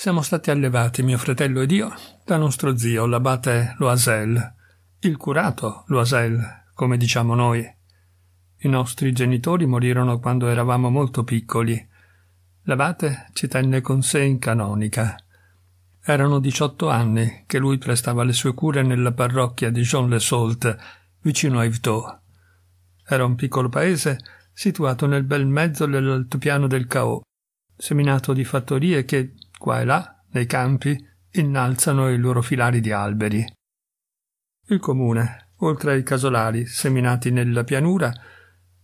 Siamo stati allevati, mio fratello ed io, da nostro zio, l'abate Loisel, il curato Loisel, come diciamo noi. I nostri genitori morirono quando eravamo molto piccoli. L'abate ci tenne con sé in canonica. Erano diciotto anni che lui prestava le sue cure nella parrocchia di Jean-le-Sault, vicino a Yvetot. Era un piccolo paese situato nel bel mezzo dell'altopiano del Caos, seminato di fattorie che qua e là, nei campi, innalzano i loro filari di alberi. Il comune, oltre ai casolari seminati nella pianura,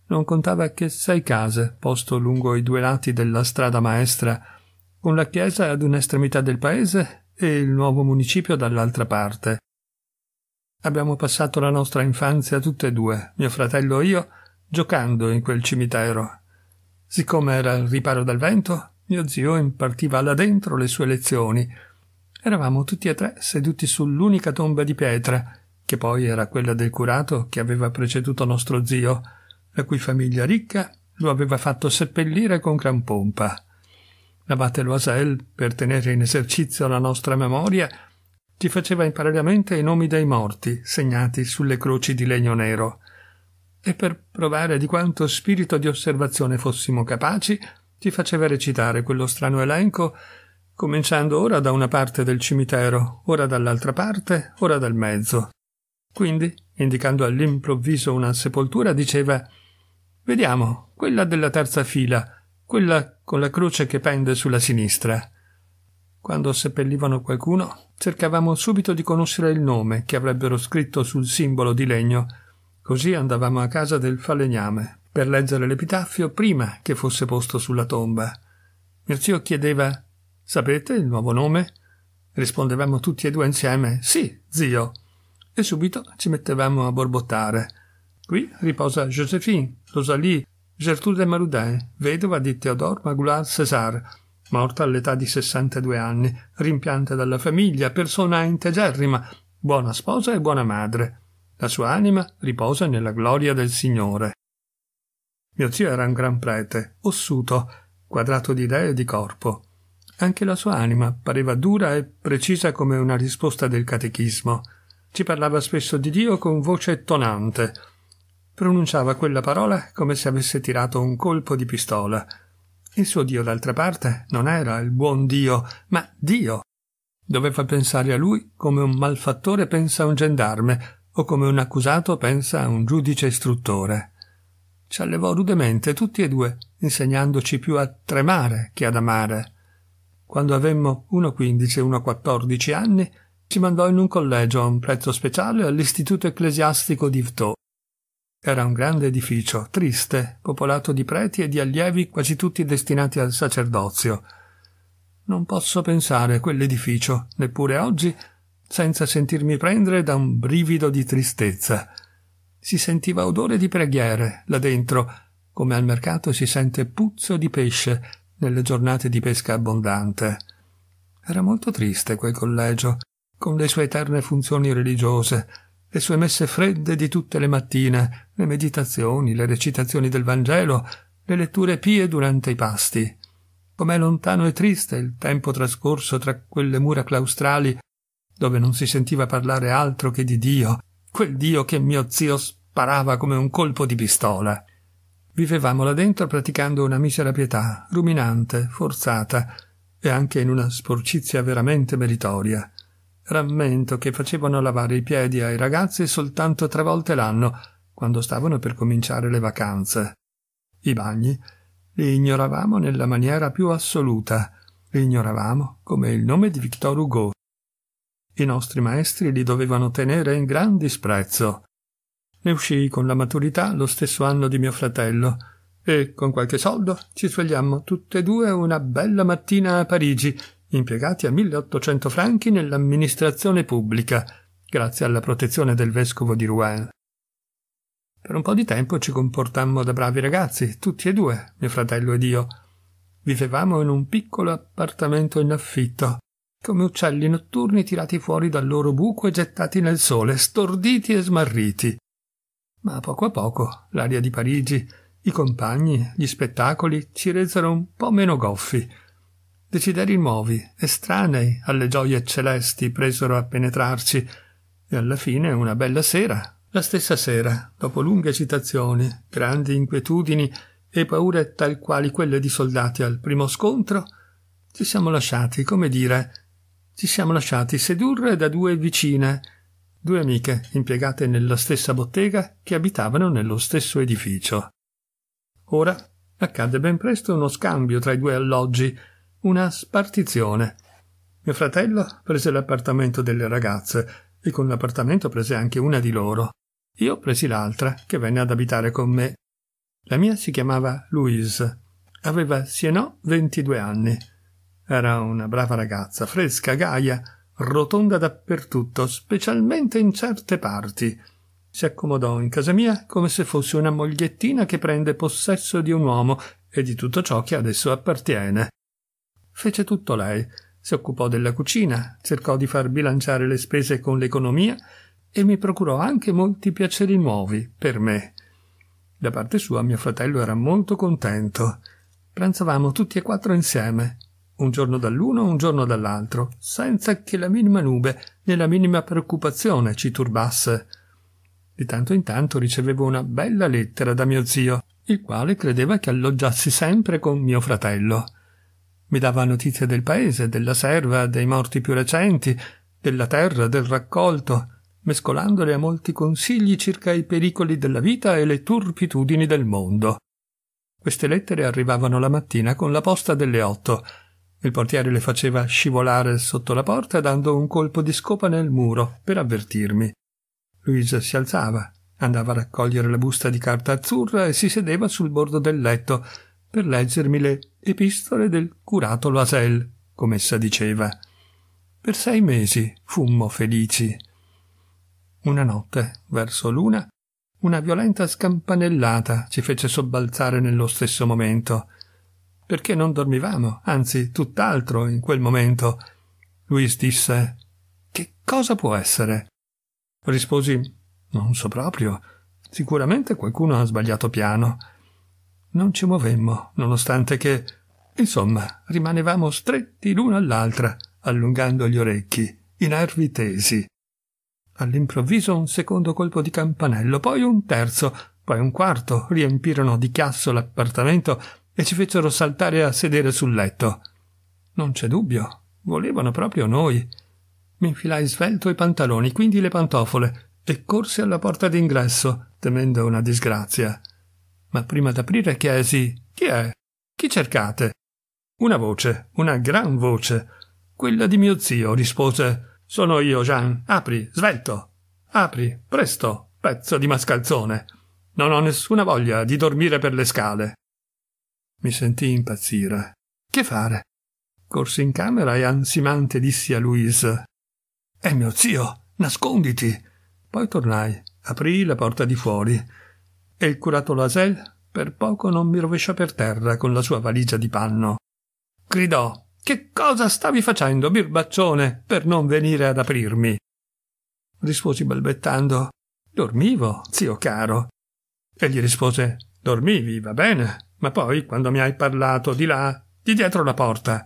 non contava che sei case, posto lungo i due lati della strada maestra, con la chiesa ad un'estremità del paese e il nuovo municipio dall'altra parte. Abbiamo passato la nostra infanzia tutte e due, mio fratello e io, giocando in quel cimitero. Siccome era al riparo dal vento, mio zio impartiva là dentro le sue lezioni. Eravamo tutti e tre seduti sull'unica tomba di pietra, che poi era quella del curato che aveva preceduto nostro zio, la cui famiglia ricca lo aveva fatto seppellire con gran pompa. L'abate Loisel, per tenere in esercizio la nostra memoria, ci faceva imparare a mente i nomi dei morti segnati sulle croci di legno nero. E per provare di quanto spirito di osservazione fossimo capaci, ti faceva recitare quello strano elenco, cominciando ora da una parte del cimitero, ora dall'altra parte, ora dal mezzo. Quindi, indicando all'improvviso una sepoltura, diceva Vediamo, quella della terza fila, quella con la croce che pende sulla sinistra. Quando seppellivano qualcuno, cercavamo subito di conoscere il nome che avrebbero scritto sul simbolo di legno, così andavamo a casa del falegname per leggere l'epitaffio prima che fosse posto sulla tomba. Mio zio chiedeva Sapete il nuovo nome? Rispondevamo tutti e due insieme Sì, zio. E subito ci mettevamo a borbottare. Qui riposa Josephine, Rosalie, Gertrude Maroudin, vedova di Théodore Magulard César, morta all'età di 62 anni, rimpianta dalla famiglia, persona integerrima, buona sposa e buona madre. La sua anima riposa nella gloria del Signore. Mio zio era un gran prete, ossuto, quadrato di idee e di corpo. Anche la sua anima pareva dura e precisa come una risposta del catechismo. Ci parlava spesso di Dio con voce tonante. Pronunciava quella parola come se avesse tirato un colpo di pistola. Il suo Dio, d'altra parte, non era il buon Dio, ma Dio. Doveva pensare a lui come un malfattore pensa a un gendarme o come un accusato pensa a un giudice istruttore ci allevò rudemente tutti e due, insegnandoci più a tremare che ad amare. Quando avemmo uno quindici e uno quattordici anni, ci mandò in un collegio a un prezzo speciale all'istituto ecclesiastico di Vtò. Era un grande edificio, triste, popolato di preti e di allievi quasi tutti destinati al sacerdozio. Non posso pensare a quell'edificio, neppure oggi, senza sentirmi prendere da un brivido di tristezza si sentiva odore di preghiere là dentro, come al mercato si sente puzzo di pesce nelle giornate di pesca abbondante. Era molto triste quel collegio, con le sue eterne funzioni religiose, le sue messe fredde di tutte le mattine, le meditazioni, le recitazioni del Vangelo, le letture pie durante i pasti. Com'è lontano e triste il tempo trascorso tra quelle mura claustrali dove non si sentiva parlare altro che di Dio, quel Dio che mio zio sparava come un colpo di pistola. Vivevamo là dentro praticando una misera pietà, ruminante, forzata, e anche in una sporcizia veramente meritoria. Rammento che facevano lavare i piedi ai ragazzi soltanto tre volte l'anno, quando stavano per cominciare le vacanze. I bagni li ignoravamo nella maniera più assoluta, li ignoravamo come il nome di Victor Hugo. I nostri maestri li dovevano tenere in gran disprezzo. Ne uscii con la maturità lo stesso anno di mio fratello e, con qualche soldo, ci svegliammo tutte e due una bella mattina a Parigi, impiegati a 1800 franchi nell'amministrazione pubblica, grazie alla protezione del vescovo di Rouen. Per un po' di tempo ci comportammo da bravi ragazzi, tutti e due, mio fratello ed io. Vivevamo in un piccolo appartamento in affitto, come uccelli notturni tirati fuori dal loro buco e gettati nel sole, storditi e smarriti. Ma a poco a poco l'aria di Parigi, i compagni, gli spettacoli ci resero un po' meno goffi. Desideri nuovi, estranei alle gioie celesti presero a penetrarci, e alla fine una bella sera, la stessa sera, dopo lunghe citazioni, grandi inquietudini e paure tal quali quelle di soldati al primo scontro, ci siamo lasciati, come dire, ci siamo lasciati sedurre da due vicine, due amiche impiegate nella stessa bottega che abitavano nello stesso edificio. Ora accadde ben presto uno scambio tra i due alloggi, una spartizione. Mio fratello prese l'appartamento delle ragazze e con l'appartamento prese anche una di loro. Io presi l'altra che venne ad abitare con me. La mia si chiamava Louise. Aveva, sì e no, ventidue anni. Era una brava ragazza, fresca, gaia, rotonda dappertutto, specialmente in certe parti. Si accomodò in casa mia come se fosse una mogliettina che prende possesso di un uomo e di tutto ciò che adesso appartiene. Fece tutto lei, si occupò della cucina, cercò di far bilanciare le spese con l'economia e mi procurò anche molti piaceri nuovi per me. Da parte sua mio fratello era molto contento. Pranzavamo tutti e quattro insieme, un giorno dall'uno, un giorno dall'altro, senza che la minima nube, né la minima preoccupazione ci turbasse. Di tanto in tanto ricevevo una bella lettera da mio zio, il quale credeva che alloggiassi sempre con mio fratello. Mi dava notizie del paese, della serva, dei morti più recenti, della terra, del raccolto, mescolandole a molti consigli circa i pericoli della vita e le turpitudini del mondo. Queste lettere arrivavano la mattina con la posta delle otto, il portiere le faceva scivolare sotto la porta dando un colpo di scopa nel muro per avvertirmi. Luisa si alzava, andava a raccogliere la busta di carta azzurra e si sedeva sul bordo del letto per leggermi le epistole del curato Loisel, come essa diceva. Per sei mesi fummo felici. Una notte, verso l'una, una violenta scampanellata ci fece sobbalzare nello stesso momento perché non dormivamo, anzi tutt'altro in quel momento. Luis disse Che cosa può essere? Risposi Non so proprio. Sicuramente qualcuno ha sbagliato piano. Non ci muovemmo, nonostante che insomma, rimanevamo stretti l'uno all'altra, allungando gli orecchi, i nervi tesi. All'improvviso un secondo colpo di campanello, poi un terzo, poi un quarto riempirono di chiasso l'appartamento e ci fecero saltare a sedere sul letto. Non c'è dubbio, volevano proprio noi. Mi infilai svelto i pantaloni, quindi le pantofole, e corsi alla porta d'ingresso, temendo una disgrazia. Ma prima d'aprire chiesi chi è? Chi cercate? Una voce, una gran voce. Quella di mio zio rispose Sono io, Jean. Apri, svelto. Apri, presto, pezzo di mascalzone. Non ho nessuna voglia di dormire per le scale. Mi sentii impazzire. Che fare? Corsi in camera e ansimante dissi a Louise: È mio zio, nasconditi! Poi tornai, aprii la porta di fuori e il curato Lasel per poco non mi rovesciò per terra con la sua valigia di panno. Gridò: Che cosa stavi facendo, birbaccione, per non venire ad aprirmi? Risposi balbettando: Dormivo, zio caro. Egli rispose: Dormivi, va bene, ma poi, quando mi hai parlato di là, di dietro la porta.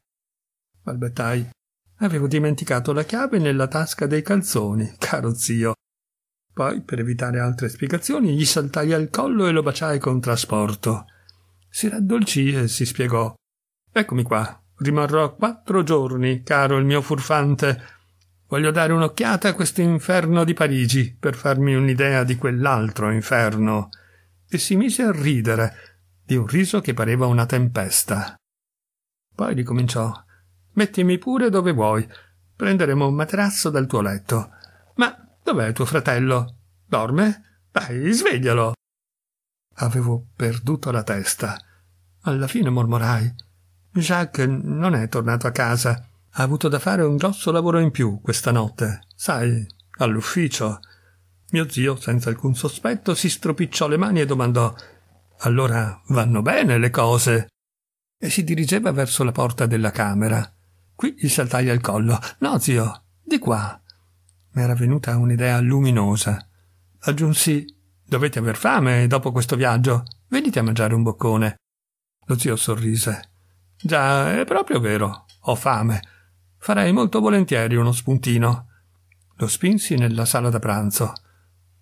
Balbettai. Avevo dimenticato la chiave nella tasca dei calzoni, caro zio. Poi, per evitare altre spiegazioni, gli saltai al collo e lo baciai con trasporto. Si raddolcì e si spiegò. Eccomi qua. Rimarrò quattro giorni, caro il mio furfante. Voglio dare un'occhiata a questo inferno di Parigi per farmi un'idea di quell'altro inferno. E si mise a ridere, di un riso che pareva una tempesta. Poi ricominciò Mettimi pure dove vuoi. Prenderemo un materasso dal tuo letto. Ma dov'è tuo fratello? Dorme? Dai, sveglialo. Avevo perduto la testa. Alla fine mormorai. Jacques non è tornato a casa. Ha avuto da fare un grosso lavoro in più questa notte. Sai, all'ufficio. Mio zio, senza alcun sospetto, si stropicciò le mani e domandò allora vanno bene le cose. E si dirigeva verso la porta della camera. Qui gli saltai al collo. No, zio, di qua. M'era venuta un'idea luminosa. Aggiunsi: Dovete aver fame dopo questo viaggio. Venite a mangiare un boccone. Lo zio sorrise. Già, è proprio vero. Ho fame. Farei molto volentieri uno spuntino. Lo spinsi nella sala da pranzo.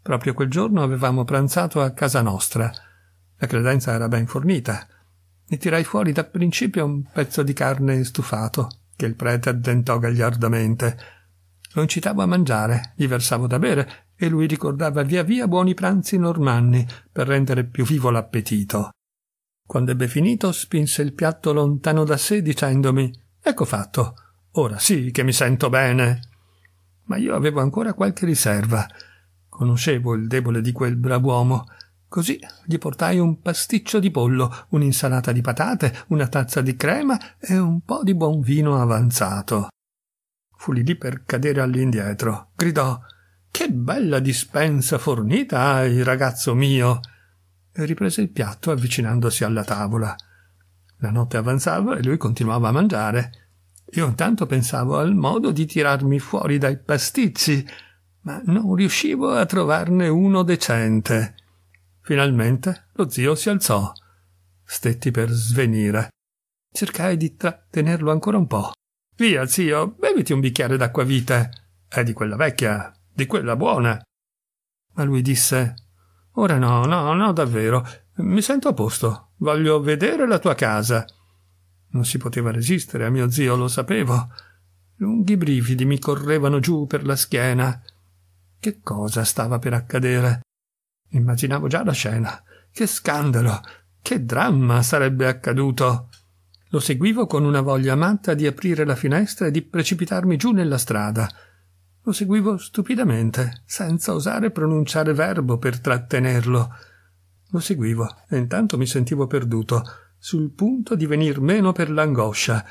Proprio quel giorno avevamo pranzato a casa nostra la credenza era ben fornita. Ne tirai fuori da principio un pezzo di carne stufato, che il prete addentò gagliardamente. Lo incitavo a mangiare, gli versavo da bere e lui ricordava via via buoni pranzi normanni per rendere più vivo l'appetito. Quando ebbe finito, spinse il piatto lontano da sé dicendomi: Ecco fatto, ora sì che mi sento bene. Ma io avevo ancora qualche riserva. Conoscevo il debole di quel brav'uomo Così gli portai un pasticcio di pollo, un'insalata di patate, una tazza di crema e un po' di buon vino avanzato. Fu lì per cadere all'indietro. Gridò Che bella dispensa fornita hai, ragazzo mio! E riprese il piatto avvicinandosi alla tavola. La notte avanzava e lui continuava a mangiare. Io intanto pensavo al modo di tirarmi fuori dai pasticci, ma non riuscivo a trovarne uno decente. Finalmente lo zio si alzò. Stetti per svenire. Cercai di trattenerlo ancora un po'. Via, zio, beviti un bicchiere d'acquavite. È di quella vecchia, di quella buona. Ma lui disse: Ora no, no, no, davvero. Mi sento a posto. Voglio vedere la tua casa. Non si poteva resistere a mio zio, lo sapevo. Lunghi brividi mi correvano giù per la schiena. Che cosa stava per accadere? Immaginavo già la scena. Che scandalo! Che dramma sarebbe accaduto! Lo seguivo con una voglia matta di aprire la finestra e di precipitarmi giù nella strada. Lo seguivo stupidamente, senza osare pronunciare verbo per trattenerlo. Lo seguivo, e intanto mi sentivo perduto, sul punto di venir meno per l'angoscia,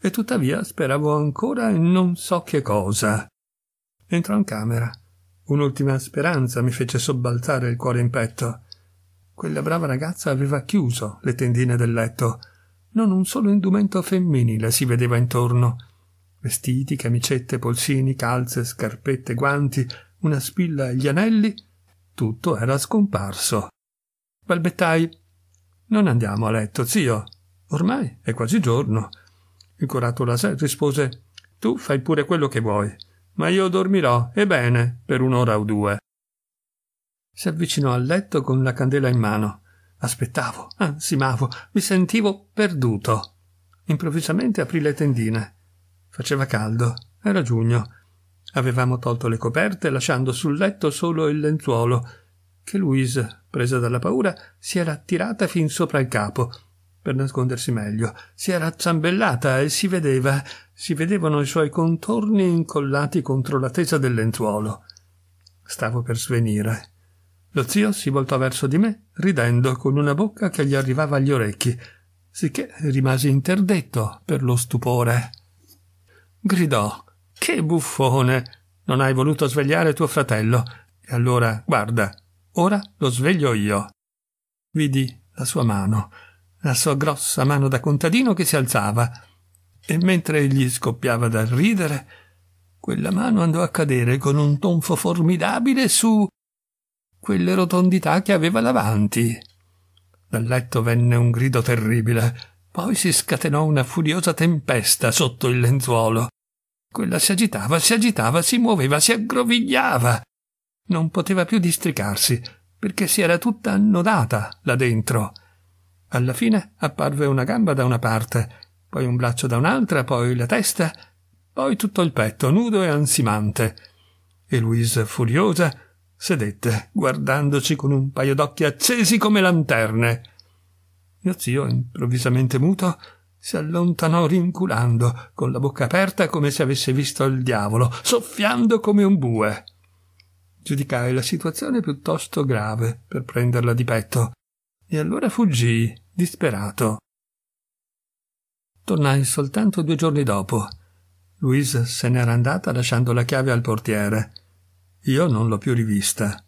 e tuttavia speravo ancora in non so che cosa. Entrò in camera, Un'ultima speranza mi fece sobbalzare il cuore in petto. Quella brava ragazza aveva chiuso le tendine del letto. Non un solo indumento femminile si vedeva intorno. Vestiti, camicette, polsini, calze, scarpette, guanti, una spilla e gli anelli, tutto era scomparso. Balbettai. Non andiamo a letto, zio. Ormai è quasi giorno. Il curato Lasè rispose Tu fai pure quello che vuoi ma io dormirò, e bene, per un'ora o due. Si avvicinò al letto con la candela in mano. Aspettavo, ansimavo, mi sentivo perduto. Improvvisamente aprì le tendine. Faceva caldo, era giugno. Avevamo tolto le coperte, lasciando sul letto solo il lenzuolo, che Louise, presa dalla paura, si era tirata fin sopra il capo, per nascondersi meglio. Si era zambellata e si vedeva si vedevano i suoi contorni incollati contro la tesa del lenzuolo. Stavo per svenire. Lo zio si voltò verso di me, ridendo con una bocca che gli arrivava agli orecchi, sicché rimasi interdetto per lo stupore. Gridò Che buffone! Non hai voluto svegliare tuo fratello. E allora, guarda, ora lo sveglio io. Vidi la sua mano, la sua grossa mano da contadino che si alzava e mentre egli scoppiava dal ridere, quella mano andò a cadere con un tonfo formidabile su quelle rotondità che aveva davanti. Dal letto venne un grido terribile, poi si scatenò una furiosa tempesta sotto il lenzuolo. Quella si agitava, si agitava, si muoveva, si aggrovigliava. Non poteva più districarsi, perché si era tutta annodata là dentro. Alla fine apparve una gamba da una parte poi un braccio da un'altra, poi la testa, poi tutto il petto, nudo e ansimante. E Louise, furiosa, sedette, guardandoci con un paio d'occhi accesi come lanterne. Mio zio, improvvisamente muto, si allontanò rinculando, con la bocca aperta come se avesse visto il diavolo, soffiando come un bue. Giudicai la situazione piuttosto grave per prenderla di petto, e allora fuggii, disperato. Tornai soltanto due giorni dopo. Louise se n'era andata lasciando la chiave al portiere. Io non l'ho più rivista.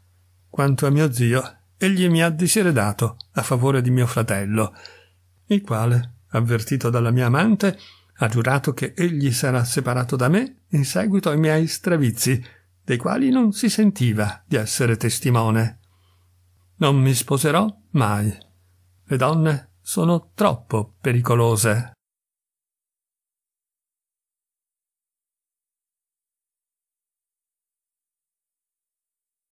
Quanto a mio zio, egli mi ha diseredato a favore di mio fratello, il quale, avvertito dalla mia amante, ha giurato che egli sarà separato da me in seguito ai miei stravizi, dei quali non si sentiva di essere testimone. Non mi sposerò mai. Le donne sono troppo pericolose